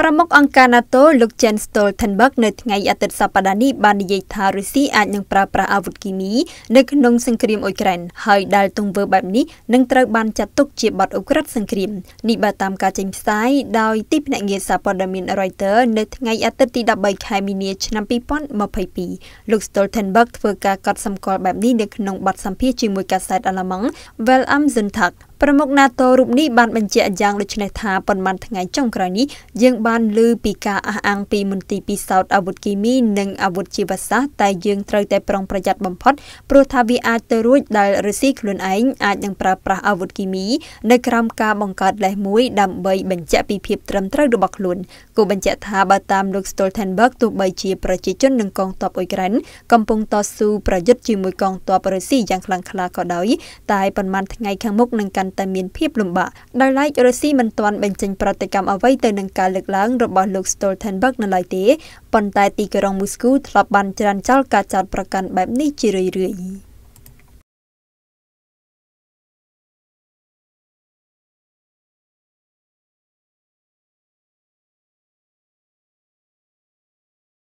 ប្រមុខអង្គការ NATO លោក Jens Stoltenberg នៅថ្ងៃអាទិត្យសប្តាហ៍នេះបាននិយាយថារុស្ស៊ីអាចនឹងប្រើប្រាស់អាវុធគីមីនៅក្នុងសង្គ្រាមអ៊ុយក្រែនហើយដែលទង្វើបែបនេះនឹងត្រូវបានចាត់ទុកជាបទឧក្រិដ្ឋសង្គ្រាមនេះបើតាមការចេញផ្សាយដោយទីភ្នាក់ងារសារព័ត៌មាន Reuters នៅថ្ងៃអាទិត្យទី13ខែមីនាឆ្នាំ2022លោក Stoltenberg ធ្វើការកត់សម្គាល់បែបនេះនៅក្នុងបទសម្ភាសជាមួយកាសែតអាល្លឺម៉ង់ Welt am Sonntag ប្រមុខ NATO រូបនេះបានបញ្ជាក់យ៉ាងដូចនេះថាប៉ុន្មានថ្ងៃចុងក្រោយនេះយើងបានឮពីការអះអាង ពីមន្ទីរពិសោធន៍អាវុធគីមីនិងអាវុធជីវសាស្ត្រតែយើងត្រូវតែប្រុងប្រយ័ត្នបំផុតព្រោះថាវាអាចទៅរួចដែលរុស្ស៊ីខ្លួនឯងអាចនឹងប្រើប្រាស់អាវុធគីមីនៅក្រោមការបង្កើតលេសមួយដើម្បីបញ្ជាក់ពីភាពត្រឹមត្រូវរបស់ខ្លួនគូបញ្ជាក់ថាបើតាមលោក Stoltenberg ទោះបីជាប្រជាជននិងកងទ័ពអ៊ុយក្រែនកំពុងតស៊ូប្រយុទ្ធជាមួយកងទ័ពរុស្ស៊ីយ៉ាងខ្លាំងក្លាក៏ដោយតែប៉ុន្មានថ្ងៃខាងមុខនឹងកាន់តែមានភាពលំបាកដោយឡែករុស្ស៊ីមិនទាន់បញ្ចេញប្រតិកម្មអ្វីទៅនឹងការលើកឡើងរបស់លោក Stoltenberg នៅឡើយទេប៉ុន្តែទីក្រុងមូស្គូធ្លាប់បានច្រានចោលការចោទប្រកាន់បែបនេះជារឿយៗ